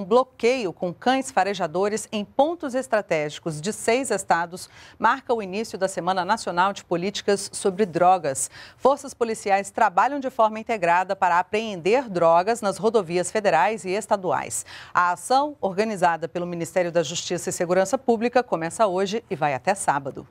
Um bloqueio com cães farejadores em pontos estratégicos de seis estados marca o início da Semana Nacional de Políticas sobre Drogas. Forças policiais trabalham de forma integrada para apreender drogas nas rodovias federais e estaduais. A ação, organizada pelo Ministério da Justiça e Segurança Pública, começa hoje e vai até sábado.